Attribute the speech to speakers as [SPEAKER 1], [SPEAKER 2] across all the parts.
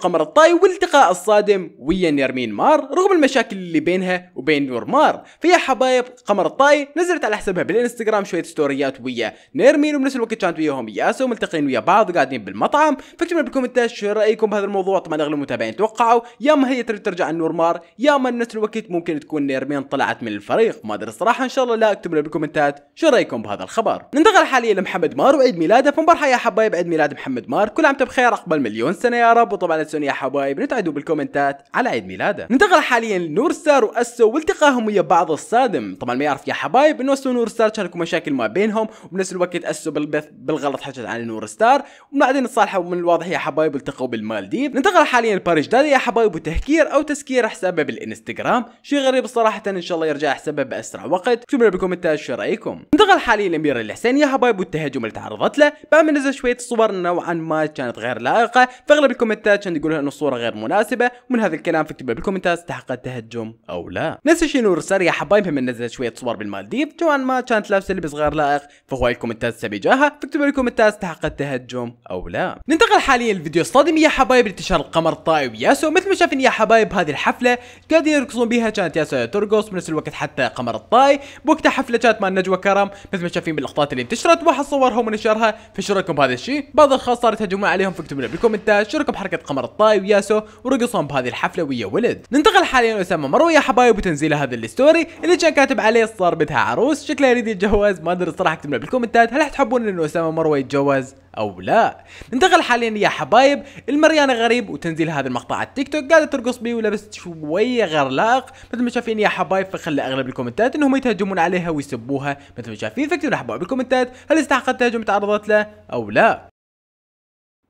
[SPEAKER 1] قمر الطاي والالتقاء الصادم ويا نيرمين مار رغم المشاكل اللي بينها وبين نور مار فيا حبايب قمر الطاي نزلت على حسابها بالانستغرام شويه ستوريات ويا نيرمين وبنفس الوقت كانت وياهم ياسو ملتقين ويا بعض قاعدين بالمطعم فاكتبوا بالكومنتات شو رايكم بهذا الموضوع طبعا اغلب المتابعين توقعوا يا ما هي تريد ترجع نور مار يا ما نفس الوقت ممكن تكون نيرمين طلعت من الفريق ما ادري الصراحه ان شاء الله لا اكتبوا بالكومنتات شو رايكم بهذا الخبر ننتقل حاليا لمحمد مار وعيد ميلاده فمبارحه يا حبايب عيد ميلاد محمد مار كل عام بخير اقبل مليون سنه يا رب وطبعا تنسون يا حبايب نتعدوا بالكومنتات على عيد ميلاده ننتقل حاليا لنور ستار واسو والتقاهم ويا بعض الصادم طبعا ما يعرف يا حبايب انه اسو ونور ستار شاركوا مشاكل ما بينهم وبنفس الوقت اسو بالبث بالغلط حكت عن نور ستار وبعدين تصالحوا من الواضح يا حبايب التقوا بالمالديف ننتقل حاليا لباريش دادي يا حبايب وتهكير او تسكير حسابه بالانستغرام شيء غريب صراحه ان شاء الله يرجع حسابه باسرع وقت اكتبوا لنا بالكومنتات شو رايكم ننتقل حاليا لامير الحسين يا حبايب والتهجم اللي تعرضت له بعد ما نزل شويه صور نوعا ما كانت غير لائقه فاغلب الكومنتات كانت بيقولوا انه الصوره غير مناسبه ومن هذا الكلام فاكتبوا بالكومنتات استحقت تهجم او لا نفس الشيء نور يا حبايب من نزلت شويه صور بالمالديف جوان ما كانت لابسه لبس غير لائق فهو الكومنتات جاها فاكتبوا بالكومنتات استحقت تهجم او لا ننتقل حاليا للفيديو الصادم يا حبايب انتشار القمر الطائي وياسو مثل ما شايفين يا حبايب هذه الحفله قاعدين يرقصون بها كانت ياسو ترقص بنفس الوقت حتى قمر الطائي بوقت حفله كانت مع نجوى كرم مثل ما شايفين باللقطات اللي انتشرت واحد صورهم ونشرها فشو رايكم بهذا الشيء بعض الاشخاص صاروا يتهجمون عليهم فاكتبوا بالكومنتات شو رايكم بحركه قمر الطاي وياسو ورقصهم بهذه الحفله ويا ولد ننتقل حاليا لاسامه مروه يا حبايب وتنزيل هذا الستوري اللي كان كاتب عليه صار صاربتها عروس شكلها يريد يتجوز ما ادري الصراحه اكتبنا بالكومنتات هل تحبون انه اسامه مروه يتجوز او لا ننتقل حاليا يا حبايب المريانه غريب وتنزيل هذا المقطع على التيك توك قاعده ترقص بيه ولبست شويه غرلاق مثل ما شايفين يا حبايب فخلى اغلب الكومنتات انهم يتهجمون عليها ويسبوها مثل ما شايفين فاكتبوا حبايب بالكومنتات هل استحقت تهجم تعرضت له او لا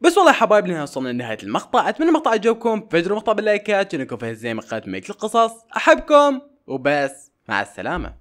[SPEAKER 1] بس والله يا حبايب لنا وصلنا لنهايه المقطع اتمنى المقطع عجبكم فجروا المقطع باللايكات شاركوا فيه زي ما قناه ملك القصص احبكم وبس مع السلامه